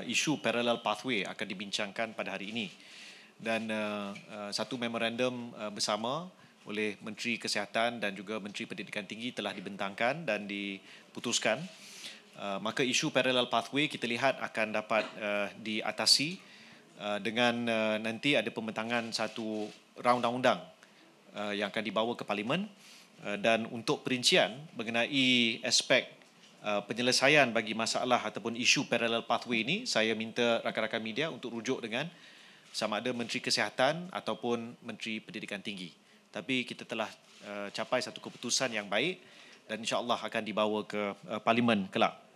uh, isu parallel pathway akan dibincangkan pada hari ini dan uh, uh, satu memorandum uh, bersama oleh Menteri Kesihatan dan juga Menteri Pendidikan Tinggi telah dibentangkan dan diputuskan uh, maka isu parallel pathway kita lihat akan dapat uh, diatasi uh, dengan uh, nanti ada pembentangan satu round undang uh, yang akan dibawa ke parlimen uh, dan untuk perincian mengenai aspek uh, Uh, penyelesaian bagi masalah ataupun isu parallel pathway ini, saya minta rakan-rakan media untuk rujuk dengan sama ada Menteri Kesihatan ataupun Menteri Pendidikan Tinggi. Tapi kita telah uh, capai satu keputusan yang baik dan insya-Allah akan dibawa ke uh, parlimen kelak.